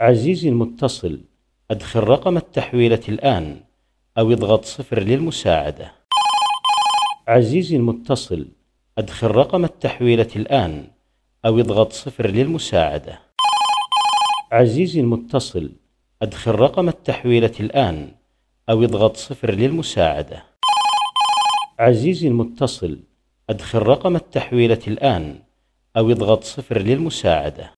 عزيزي المتصل أدخل رقم التحويلة الآن أو اضغط صفر للمساعدة عزيزي المتصل أدخل رقم التحويلة الآن أو اضغط صفر للمساعدة عزيزي المتصل أدخل رقم التحويلة الآن أو اضغط صفر للمساعدة عزيزي المتصل أدخل رقم التحويلة الآن أو اضغط صفر للمساعدة